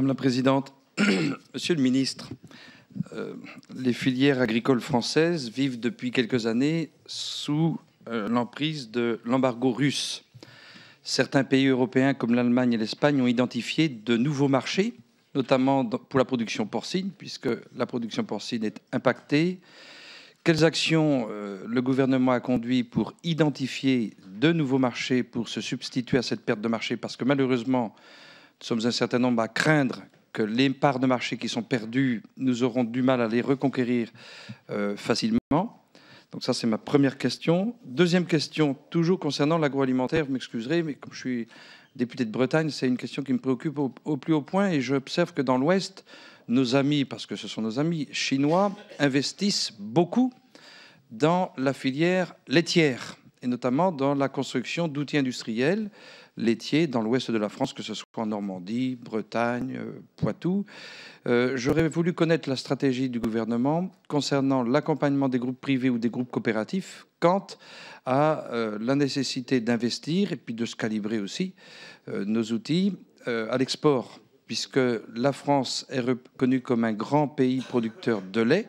Madame la Présidente, Monsieur le Ministre, euh, les filières agricoles françaises vivent depuis quelques années sous euh, l'emprise de l'embargo russe. Certains pays européens comme l'Allemagne et l'Espagne ont identifié de nouveaux marchés, notamment pour la production porcine, puisque la production porcine est impactée. Quelles actions euh, le gouvernement a conduit pour identifier de nouveaux marchés, pour se substituer à cette perte de marché Parce que malheureusement, sommes un certain nombre à craindre que les parts de marché qui sont perdues, nous aurons du mal à les reconquérir euh, facilement. Donc ça, c'est ma première question. Deuxième question, toujours concernant l'agroalimentaire, vous m'excuserez, mais comme je suis député de Bretagne, c'est une question qui me préoccupe au, au plus haut point et j'observe que dans l'Ouest, nos amis, parce que ce sont nos amis chinois, investissent beaucoup dans la filière laitière et notamment dans la construction d'outils industriels laitiers dans l'ouest de la France, que ce soit en Normandie, Bretagne, euh, Poitou. Euh, j'aurais voulu connaître la stratégie du gouvernement concernant l'accompagnement des groupes privés ou des groupes coopératifs quant à euh, la nécessité d'investir et puis de se calibrer aussi nos outils à l'export, puisque la France est reconnue comme un grand pays producteur de lait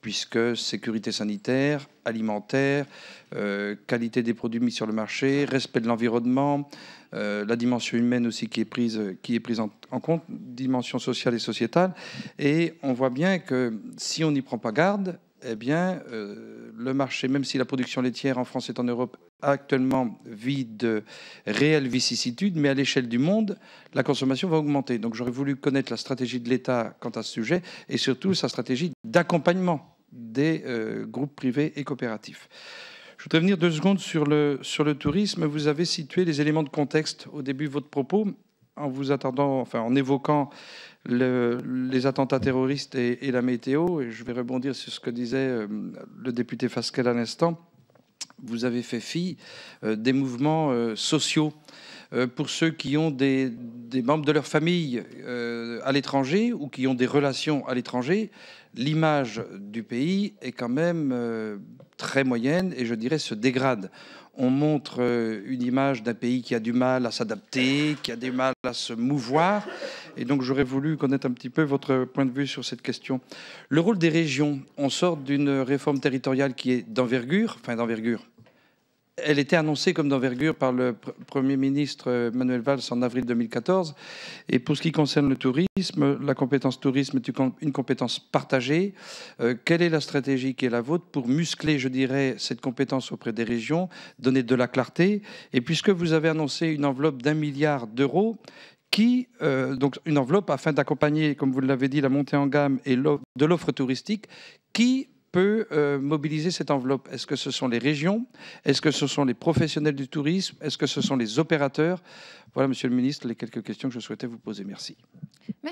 puisque sécurité sanitaire, alimentaire, euh, qualité des produits mis sur le marché, respect de l'environnement, euh, la dimension humaine aussi qui est prise, qui est prise en, compte, dimension sociale et sociétale. Et on voit bien que si on n'y prend pas garde, eh bien, euh, le marché, même si la production laitière en France et en Europe actuellement vit de réelles vicissitudes, mais à l'échelle du monde, la consommation va augmenter. Donc j'aurais voulu connaître la stratégie de l'État quant à ce sujet et surtout sa stratégie d'accompagnement des euh, groupes privés et coopératifs. Je voudrais venir deux secondes sur le, sur le tourisme. Vous avez situé les éléments de contexte au début de votre propos en vous attendant, enfin en évoquant les attentats terroristes et, la météo, et je vais rebondir sur ce que disait euh, le député Fasquelle à l'instant, vous avez fait fi euh, des mouvements euh, sociaux pour ceux qui ont des, membres de leur famille à l'étranger ou qui ont des relations à l'étranger, l'image du pays est quand même très moyenne et je dirais se dégrade. On montre euh, une image d'un pays qui a du mal à s'adapter, qui a du mal à se mouvoir. Et donc j'aurais voulu connaître un petit peu votre point de vue sur cette question. Le rôle des régions, on sort d'une réforme territoriale qui est d'envergure, enfin d'envergure, elle était annoncée comme d'envergure par le Premier ministre euh, Manuel Valls en avril 2014. Et pour ce qui concerne le tourisme, la compétence tourisme est une compétence partagée. Euh, quelle est la stratégie qui est la vôtre pour muscler, je dirais, cette compétence auprès des régions, donner de la clarté Et puisque vous avez annoncé une enveloppe d'un milliard d'euros, qui, euh, donc une enveloppe afin d'accompagner, comme vous l'avez dit, la montée en gamme et de l'offre touristique, qui peut euh, mobiliser cette enveloppe Est-ce que ce sont les régions Est-ce que ce sont les professionnels du tourisme Est-ce que ce sont les opérateurs Voilà, Monsieur le Ministre, les quelques questions que je souhaitais vous poser. Merci.